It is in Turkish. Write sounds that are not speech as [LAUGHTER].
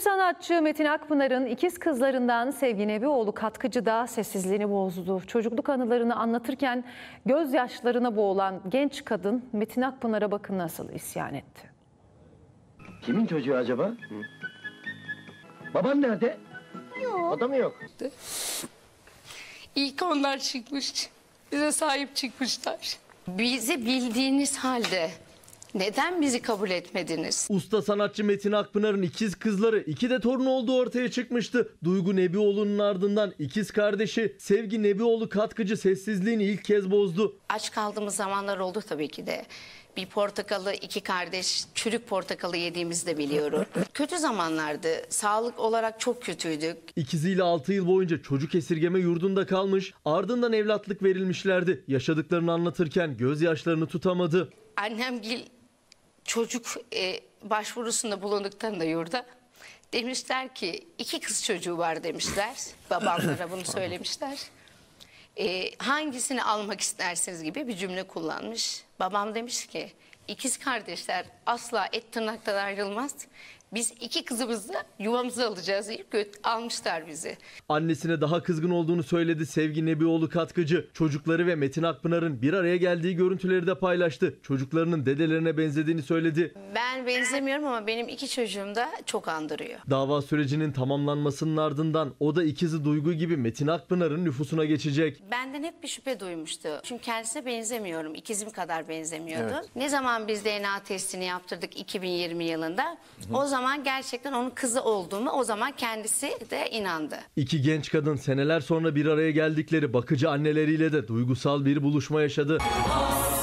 sanatçı Metin Akpınar'ın ikiz kızlarından Sevgi Nebioğlu katkıcı da sessizliğini bozdu. Çocukluk anılarını anlatırken gözyaşlarına boğulan genç kadın Metin Akpınar'a bakın nasıl isyan etti. Kimin çocuğu acaba? Hı? Baban nerede? Yok. O da mı yok? İlk onlar çıkmış. Bize sahip çıkmışlar. Bizi bildiğiniz halde neden bizi kabul etmediniz? Usta sanatçı Metin Akpınar'ın ikiz kızları iki de torun olduğu ortaya çıkmıştı. Duygu Nebioğlu'nun ardından ikiz kardeşi Sevgi Nebioğlu katkıcı sessizliğini ilk kez bozdu. Aç kaldığımız zamanlar oldu tabii ki de. Bir portakalı iki kardeş çürük portakalı yediğimizi de biliyorum. Kötü zamanlardı. Sağlık olarak çok kötüydük. İkiziyle 6 yıl boyunca çocuk esirgeme yurdunda kalmış. Ardından evlatlık verilmişlerdi. Yaşadıklarını anlatırken gözyaşlarını tutamadı. Annem gil çocuk e, başvurusunda da yurda demişler ki iki kız çocuğu var demişler. [LAUGHS] Babamlara bunu söylemişler. E, hangisini almak istersiniz gibi bir cümle kullanmış. Babam demiş ki ikiz kardeşler asla et tırnaktan ayrılmaz. Biz iki kızımızı yuvamıza alacağız deyip almışlar bizi. Annesine daha kızgın olduğunu söyledi Sevgi Nebioğlu Katkıcı. Çocukları ve Metin Akpınar'ın bir araya geldiği görüntüleri de paylaştı. Çocuklarının dedelerine benzediğini söyledi. Ben benzemiyorum ama benim iki çocuğum da çok andırıyor. Dava sürecinin tamamlanmasının ardından o da ikizi Duygu gibi Metin Akpınar'ın nüfusuna geçecek. Benden hep bir şüphe duymuştu. Çünkü kendisine benzemiyorum. İkizim kadar benzemiyordu. Evet. Ne zaman biz DNA testini yaptırdık 2020 yılında? Hı. O zaman gerçekten onun kızı olduğunu o zaman kendisi de inandı. İki genç kadın seneler sonra bir araya geldikleri bakıcı anneleriyle de duygusal bir buluşma yaşadı. Aslında.